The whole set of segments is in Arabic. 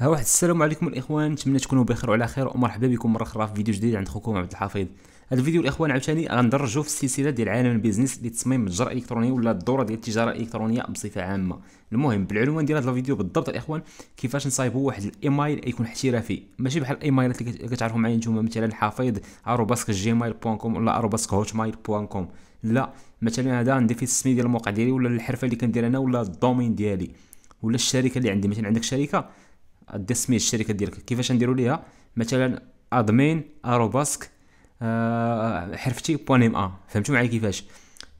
ها واحد السلام عليكم الاخوان نتمنى تكونوا بخير وعلى خير ومرحبا بكم مره اخرى في فيديو جديد عند خوكم عبد الحفيظ هذا الفيديو الاخوان عاوتاني غندرجو في السلسله ديال عالم البيزنس لتصميم متجر الكتروني ولا الدوره ديال التجاره الالكترونيه بصفه عامه المهم بالعنوان ديال هذا الفيديو بالضبط الاخوان كيفاش نصايبوا واحد الايميل يكون احترافي ماشي بحال الايميلات اللي كتعرفوا معايا نتوما مثلا حفيظ اروباسك @جيميل كوم ولا اروباسك هوت مايل كوم لا مثلا هذا ندير فيه السمي ديال الموقع ديالي ولا الحرفه اللي كندير انا ولا الدومين ديالي ولا الشركه اللي عندي مثلا عندك شركه دير سميه الشركه ديالك كيفاش نديروا ليها مثلا ادمين اروباسك آه بوان ام ا فهمتوا معايا كيفاش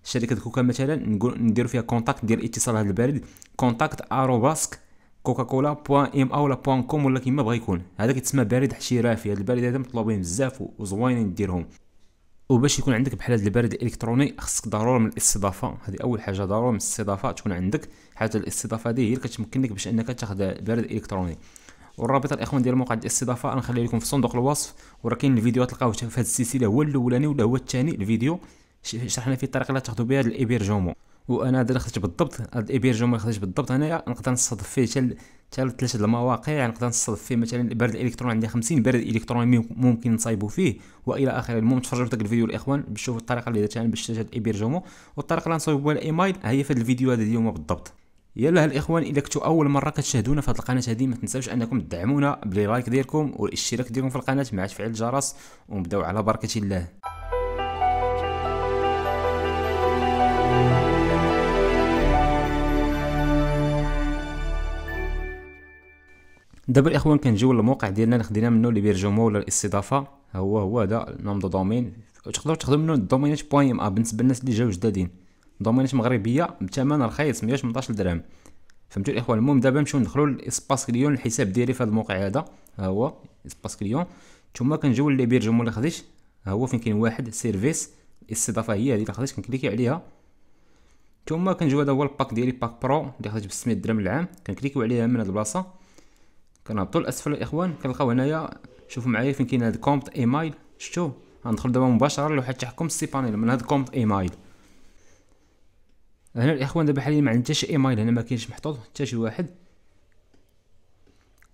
شركه كوكا مثلا نقول نديروا فيها كونتاكت ديال اتصال هذا البريد كونتاكت اروباسك كوكا كولا بوان ام ا ولا بوان كوم ولا كيما بغا يكون هذا كيتسمى بريد احترافي هذا البريد هذا مطلوبين بزاف وزوينين ديرهم وباش يكون عندك بحال هذا البريد الالكتروني خصك ضروري من الاستضافه هذه اول حاجه ضروري من الاستضافه تكون عندك حيت الاستضافه هذه هي اللي كتمكن لك باش انك تاخذ بريد الكتروني والرابط الاخوان ديال موقع الاستضافه غنخليه لكم في صندوق الوصف وراه كاين الفيديو تلقاوه في هذه السلسله هو الاولاني ولا هو الثاني الفيديو شرحنا فيه الطريقه اللي تاخذوا بها الايبير جومو وانا هذا اللي خديت بالضبط هذا الابيرجومون اللي خديت بالضبط هنايا نقدر نصادف فيه حتى حتى ثلاثه المواقع يعني نقدر نصادف فيه مثلا البريد الالكتروني عندي 50 برد الكتروني ممكن نصايبو فيه والى اخره المهم تفرجوا في داك الفيديو الاخوان باش تشوفوا الطريقه اللي درتها باش تسجل الابيرجومون والطريقه اللي نصايبو بها الايميل هي في هذا الفيديو هذا اليوم بالضبط يلا الاخوان اذا كنتو اول مره كتشاهدونا في هذه القناه هذه ما تنساوش انكم تدعمونا بلي لايك ديالكم والاشتراك ديالكم في القناه مع تفعيل الجرس ونبداو على بركه الله دابا الاخوان كنجيو للموقع ديالنا اللي خدينا منه ليبيرجومون ولا الاستضافه هو هو هذا نوم دو دومين تقدروا تخدموا منه الدومينات بوين ام ا بالنسبه للناس اللي جاو جدادين دومينات مغربيه بثمن رخيص 118 درهم فهمتوا الاخوان المهم دابا نمشيو ندخلوا لاسباس كليون الحساب ديالي في هذا الموقع هذا ها هو اسباس كليون ثم كنجيو ليبيرجومون اللي خديت ها هو فين كاين واحد سيرفيس الاستضافه هي هذه اللي خديت كنكليكي عليها ثم كنجيو هذا هو الباك ديالي باك برو اللي خديت ب 600 درهم العام كنكليكيو عليها من هذه البلاصه كنهبطوا لاسفل الاخوان كنلقاو هنايا شوفوا معايا فين كاين هاد كومبت ايمايل شفتوا غندخل دابا مباشره لوحه التحكم السي بانيل من هاد كومبت ايمايل هنا الاخوان دابا حاليا ما عندنا حتى شي ايمايل هنا ما كاينش محطوط حتى شي واحد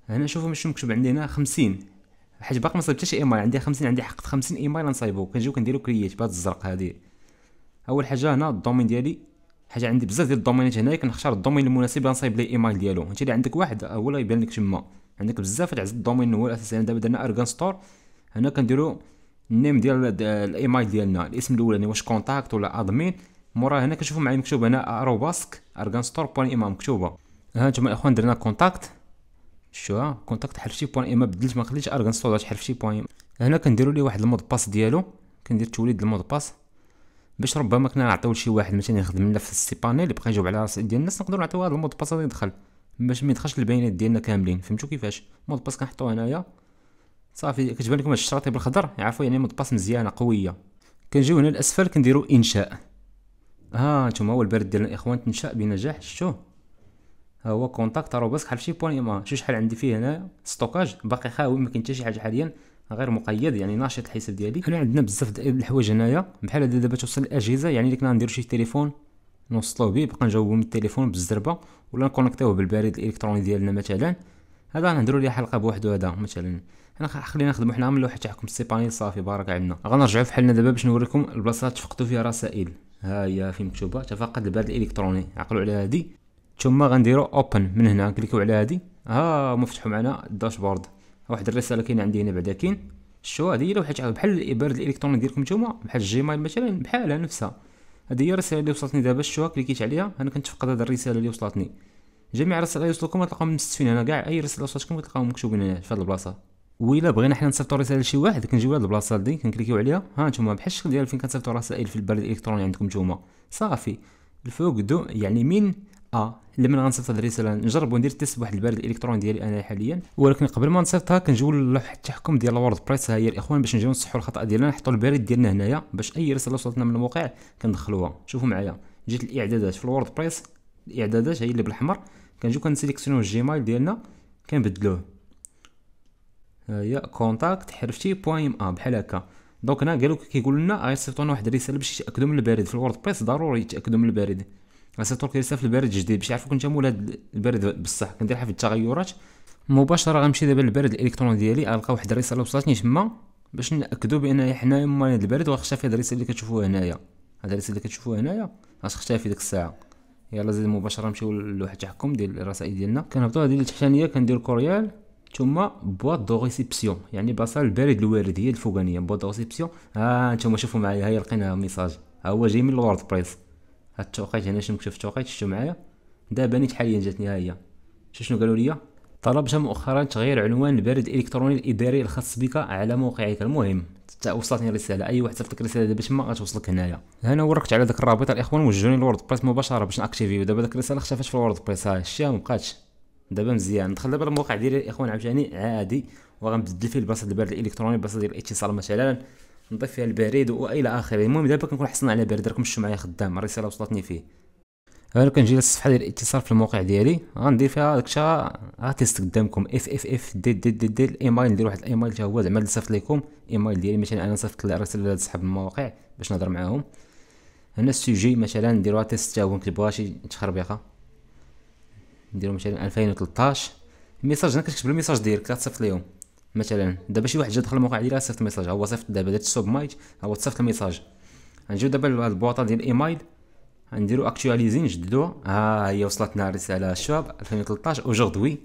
هنا شوفوا شنو مكتوب عندي هنا 50 حيت باقي ما صايبت حتى شي ايمايل عندي 50 عندي حق 50 ايمايل نصايبو كنجيو كنديرو كرييت بهاد الزرق هادي اول حاجه هنا الدومين ديالي حاجه عندي بزاف ديال الدومينات هنايا كنختار الدومين المناسب اللي نصايب ليه الايميل ديالو انت اللي عندك واحد هو اللي يبان لك تما عندك بزاف العز الدومين هو اساسا يعني دابا درنا ارغان ستور هنا كنديرو النيم ديال الايميل ديالنا الاسم الاولاني واش كونتاكت ولا ادمين مورا هنا كنشوفو معايا مكتوب هنا اروباسك ارغان ستور بوان ايما مكتوبه ها نتوما الاخوان درنا كونتاكت شوها كونتاكت حرفتي بوان ايما بدلت ما خليتش ارغان ستور حرفتي بوان ايما هنا كنديرو ليه واحد المود باس ديالو كندير توليد المود باس باش ربما كنا نعطيو لشي واحد مثلا يخدم لنا في السي بانيل يبقى يجاوب على راسي ديال الناس نقدروا نعطيو هذا المود باس اللي يدخل باش ما يدخلش البيانات ديالنا كاملين فهمتوا كيفاش مود باس كنحطوه هنايا صافي كتبان لكم الشراطي بالخضر عفوا يعني مود باس مزيانه قويه كنجيو هنا الاسفل كنديروا انشاء ها نتوما هو البريد ديالنا الاخوان تنشا بنجاح شتو ها هو كونتاكت اروباس بحال شي بوان ايما شو شحال عندي فيه هنا ستوكاج باقي خاوي ما كاين حتى شي حاجه حاليا غير مقيد يعني ناشط الحساب ديالي هنا عندنا بزاف ديال الحوايج هنايا بحال هذا دابا توصل الاجهزه يعني اللي كنا نديرو شي تليفون نوصلوه به بقا نجاوبو من التليفون بالزربه ولا نكونكتيوه بالبريد الالكتروني ديالنا مثلا هذا نهضروا ليه حلقه بوحدو هذا مثلا حنا خلينا نخدمو حنا من لوحه تاعكم السيباني صافي بارك عندنا غنرجعو فحالنا دابا باش نوريكم البلاصه تفقدوا فيها رسائل ها هي فين مكتوبه تفقد البريد الالكتروني عقلوا على هادي ثم غنديروا اوبن من هنا كليكيو على هادي ها مفتحوا معنا الداشبورد واحد الرساله كاين عندي هنا بعدا كاين شو هذه لوحه بحال البريد الالكتروني ديالكم نتوما بحال الجيميل مثلا بحالها نفسها هذه هي الرساله اللي وصلتني دابا الشوا كليكيت عليها انا كنتفقد هذه الرساله اللي وصلتني جميع الرسائل وصلكم غتلقاهم مستفين هنا كاع اي رساله وصلتكم غتلقاهم مكتوبين هنا في هذه البلاصه ويلا بغينا حنا نصيفطوا رساله لشي واحد كنجيو هاد البلاصه هادي كنكليكيو عليها ها نتوما بحال الشكل ديال فين كنصيفطوا رسائل في البريد الالكتروني عندكم نتوما صافي الفوق دو يعني من ا آه، من غنصيفط هاد الرساله نجرب وندير تيست بواحد البريد الالكتروني ديالي انا حاليا ولكن قبل ما نصيفطها كنجيو للوحه التحكم ديال الورد بريس ها هي الاخوان باش نجيو نصحوا الخطا ديالنا نحطوا البريد ديالنا هنايا باش اي رساله وصلتنا من الموقع كندخلوها شوفوا معايا جيت الاعدادات في الورد بريس الاعدادات هي اللي بالاحمر كنجيو كنسيليكسيونو الجيميل ديالنا كنبدلوه ها هي كونتاكت حرفتي ام ا بحال هكا دونك هنا قالوا كيقولوا لنا غيصيفطوا آه، لنا واحد الرساله باش يتاكدوا من البريد في الورد بريس ضروري يتاكدوا من البريد راسا تركيا لسه في البرد الجديد باش يعرفوا كنت مول هاد البرد بصح كندير حفل التغيرات مباشره غنمشي دابا للبرد الالكترون ديالي غنلقى واحد الرساله وصلتني تما باش ناكدوا بان حنا مريض البرد واختفى هاد الرساله اللي كتشوفوها هنايا هاد الرساله اللي كتشوفوها هنايا غتختفي ديك الساعه يلا زيد مباشره نمشيو للوحه التحكم ديال الرسائل ديالنا كنهبطوا هذه التحتانيه كندير كوريال ثم بواط دو ريسيبسيون يعني بلاصه البريد الوارد هي الفوقانيه بواط دو ريسيبسيون ها آه نتوما شوفوا معايا هي لقينا ميساج ها هو جاي من الورد بريس هاد التوقيت هنا شنو مكتوب في التوقيت شفتو معايا دابا نيت حاليا جاتني ها هي شنو قالوا لي طلبت مؤخرا تغيير عنوان البريد الالكتروني الاداري الخاص بك على موقعك المهم حتى وصلتني رساله اي واحد صيفط لك رساله دابا تما غتوصلك هنايا هنا وركت على داك الرابط الاخوان وجوني الوورد بريس مباشره باش ناكتيفيو دابا داك الرساله اختفات في الورد بريس هاي الشيء مبقاتش دابا مزيان ندخل دابا الموقع ديالي الاخوان عاوتاني عادي وغنبدل فيه البلاصه ديال البريد الالكتروني البلاصه ديال الاتصال مثلا نضيف فيها البريد والى اخره المهم دابا كنكون حصلنا على بريد راكم شفتوا معايا خدام الرساله وصلتني فيه لو كنجي للصفحه ديال الاتصال في الموقع ديالي غندير فيها داكشي غاتيست قدامكم اف اف اف دي دي دي, دي الايميل ندير واحد الايميل حتى هو زعما اللي صيفط لكم الايميل ديالي مثلا انا صيفط الرساله لصحاب المواقع باش نهضر معاهم هنا السوجي مثلا نديرو تيست حتى هو نكتبوها شي تخربيقه نديرو مثلا 2013 الميساج هنا كتكتب الميساج ديالك كتصيفط ليهم مثلا دابا شي واحد جا دخل الموقع ديالها صيفط ميساج هو صيفط دابا درت سوب مايت هو تصيفط الميساج غنجيو دابا لهاد البوطه ديال ايمايل غنديرو اكتواليزي نجددوها ها هي وصلتنا الرساله الشباب 2013 اوجوردوي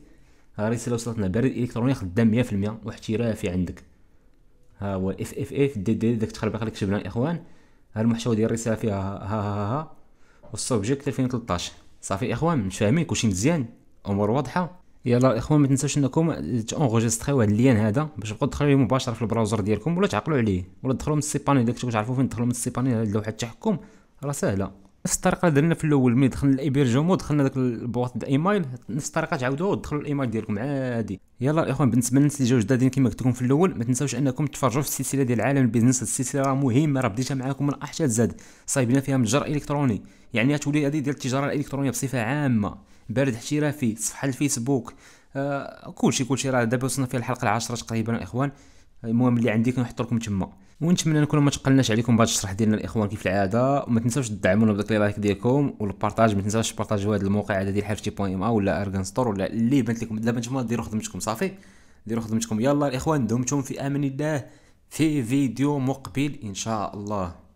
ها الرساله وصلتنا بريد الكتروني خدام 100% واحترافي عندك ها هو اف اف اف دي دي داك التخربيق اللي كتبنا الاخوان ها المحتوى ديال الرساله فيها ها ها ها, ها. والسوبجيكت 2013 صافي اخوان مش فاهمين كلشي مزيان امور واضحه يلا اخوان ما تنساوش انكم تانغوجيستريو هاد اللين هذا باش تبقاو تدخلوا ليه مباشره في البراوزر ديالكم ولا تعقلوا عليه ولا تدخلوا من السي بانيل داك الشيء تعرفوا فين تدخلوا من السي بانيل هاد لوحه التحكم راه سهله نفس الطريقه درنا في الاول ملي دخلنا الايبرجومون دخلنا داك البوط د ايميل نفس الطريقه تعاودوها ودخلوا الايميل ديالكم عادي يلا الاخوان بالنسبه للناس اللي جاو جدادين كما قلت لكم في الاول ما تنساوش انكم تفرجوا في السلسله ديال عالم البيزنس السلسله راه مهمه راه بديتها معاكم من احد زاد صايبنا فيها متجر الكتروني يعني غتولي هذه ديال التجاره الالكترونيه بصفه عامه بارد احترافي صفحه الفيسبوك آه كلشي كلشي راه دابا وصلنا في الحلقه العاشره تقريبا الاخوان المهم اللي عندي كنحط لكم تما ونتمنى نكون ما تقلناش عليكم بهذا الشرح ديالنا الاخوان كيف العاده وما تنساوش تدعمونا بداك لايك ديالكم والبارطاج ما تنساوش تبارطاجيو هذا الموقع هذا ديال حرفتي بوين ام ولا ارغان ستور ولا اللي بانت لكم دابا نتوما ديروا خدمتكم صافي ديروا خدمتكم يلا الاخوان دمتم في امان الله في فيديو مقبل ان شاء الله